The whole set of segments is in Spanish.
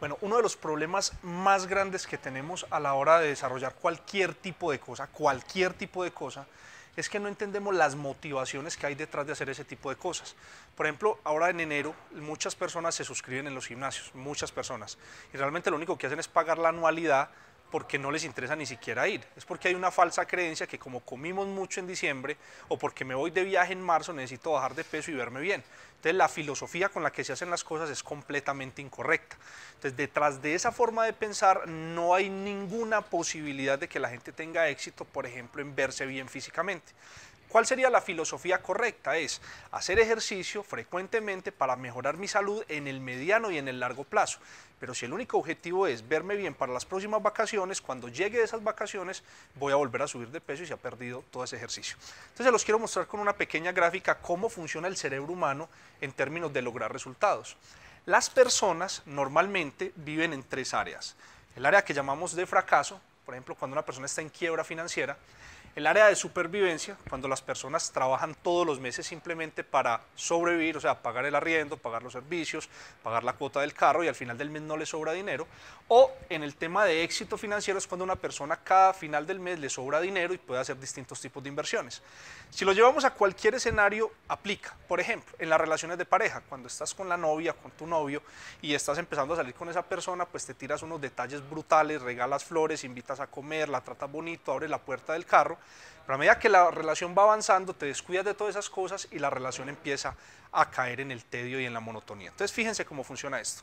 Bueno, uno de los problemas más grandes que tenemos a la hora de desarrollar cualquier tipo de cosa, cualquier tipo de cosa, es que no entendemos las motivaciones que hay detrás de hacer ese tipo de cosas. Por ejemplo, ahora en enero muchas personas se suscriben en los gimnasios, muchas personas, y realmente lo único que hacen es pagar la anualidad porque no les interesa ni siquiera ir. Es porque hay una falsa creencia que como comimos mucho en diciembre o porque me voy de viaje en marzo necesito bajar de peso y verme bien. Entonces la filosofía con la que se hacen las cosas es completamente incorrecta. Entonces detrás de esa forma de pensar no hay ninguna posibilidad de que la gente tenga éxito, por ejemplo, en verse bien físicamente. ¿Cuál sería la filosofía correcta? Es hacer ejercicio frecuentemente para mejorar mi salud en el mediano y en el largo plazo. Pero si el único objetivo es verme bien para las próximas vacaciones, cuando llegue de esas vacaciones voy a volver a subir de peso y se ha perdido todo ese ejercicio. Entonces se los quiero mostrar con una pequeña gráfica cómo funciona el cerebro humano en términos de lograr resultados. Las personas normalmente viven en tres áreas. El área que llamamos de fracaso, por ejemplo, cuando una persona está en quiebra financiera, el área de supervivencia, cuando las personas trabajan todos los meses simplemente para sobrevivir, o sea, pagar el arriendo, pagar los servicios, pagar la cuota del carro y al final del mes no le sobra dinero. O en el tema de éxito financiero es cuando una persona cada final del mes le sobra dinero y puede hacer distintos tipos de inversiones. Si lo llevamos a cualquier escenario, aplica. Por ejemplo, en las relaciones de pareja, cuando estás con la novia, con tu novio y estás empezando a salir con esa persona, pues te tiras unos detalles brutales, regalas flores, invitas a comer, la tratas bonito, abres la puerta del carro pero a medida que la relación va avanzando, te descuidas de todas esas cosas y la relación empieza a caer en el tedio y en la monotonía. Entonces, fíjense cómo funciona esto.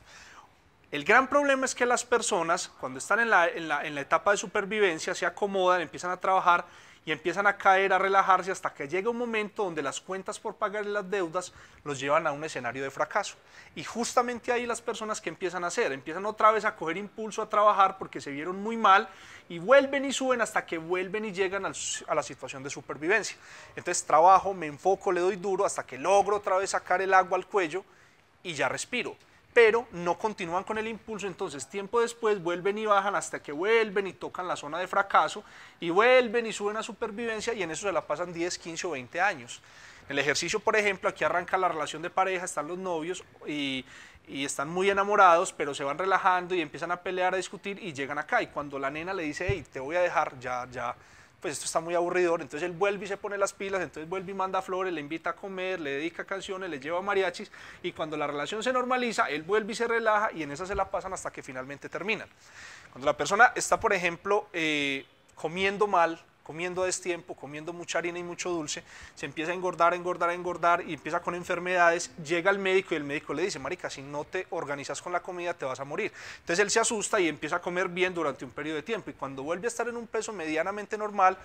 El gran problema es que las personas, cuando están en la, en la etapa de supervivencia, se acomodan, empiezan a trabajar y empiezan a caer, a relajarse hasta que llega un momento donde las cuentas por pagar las deudas los llevan a un escenario de fracaso. Y justamente ahí las personas que empiezan a hacer, empiezan otra vez a coger impulso a trabajar porque se vieron muy mal y vuelven y suben hasta que vuelven y llegan a la situación de supervivencia. Entonces trabajo, me enfoco, le doy duro hasta que logro otra vez sacar el agua al cuello y ya respiro pero no continúan con el impulso, entonces tiempo después vuelven y bajan hasta que vuelven y tocan la zona de fracaso y vuelven y suben a supervivencia y en eso se la pasan 10, 15 o 20 años. el ejercicio, por ejemplo, aquí arranca la relación de pareja, están los novios y, están muy enamorados, pero se van relajando y empiezan a pelear, a discutir y llegan acá. Y cuando la nena le dice, hey, te voy a dejar, ya, ya, pues esto está muy aburridor, entonces él vuelve y se pone las pilas, entonces vuelve y manda flores, le invita a comer, le dedica canciones, le lleva mariachis y cuando la relación se normaliza, él vuelve y se relaja y en esa se la pasan hasta que finalmente terminan. Cuando la persona está, por ejemplo, eh, comiendo mal, comiendo a destiempo, comiendo mucha harina y mucho dulce, se empieza a engordar, engordar, engordar y empieza con enfermedades, llega al médico y el médico le dice, marica, si no te organizas con la comida te vas a morir. Entonces él se asusta y empieza a comer bien durante un periodo de tiempo y cuando vuelve a estar en un peso medianamente normal,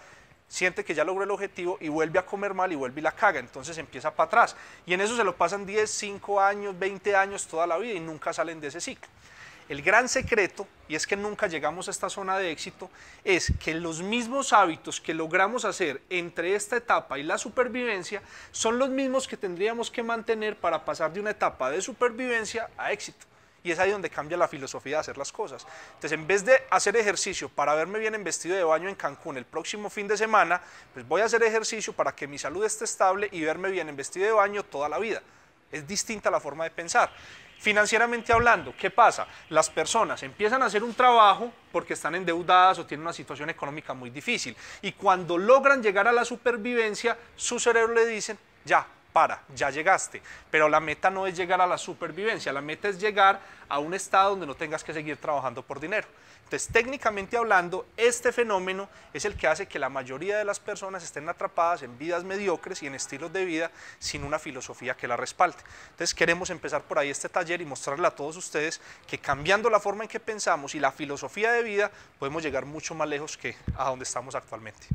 siente que ya logró el objetivo y vuelve a comer mal y vuelve y la caga, entonces empieza para atrás. Y en eso se lo pasan 10, 5 años, 20 años, toda la vida y nunca salen de ese ciclo. El gran secreto, y es que nunca llegamos a esta zona de éxito, es que los mismos hábitos que logramos hacer entre esta etapa y la supervivencia son los mismos que tendríamos que mantener para pasar de una etapa de supervivencia a éxito. Y es ahí donde cambia la filosofía de hacer las cosas. Entonces, en vez de hacer ejercicio para verme bien en vestido de baño en Cancún el próximo fin de semana, pues voy a hacer ejercicio para que mi salud esté estable y verme bien en vestido de baño toda la vida. Es distinta la forma de pensar. Financieramente hablando, ¿qué pasa? Las personas empiezan a hacer un trabajo porque están endeudadas o tienen una situación económica muy difícil. Y cuando logran llegar a la supervivencia, su cerebro le dicen, ya, para, ya llegaste. Pero la meta no es llegar a la supervivencia, la meta es llegar a un estado donde no tengas que seguir trabajando por dinero. Entonces, técnicamente hablando, este fenómeno es el que hace que la mayoría de las personas estén atrapadas en vidas mediocres y en estilos de vida sin una filosofía que la respalde. Entonces, queremos empezar por ahí este taller y mostrarle a todos ustedes que cambiando la forma en que pensamos y la filosofía de vida, podemos llegar mucho más lejos que a donde estamos actualmente.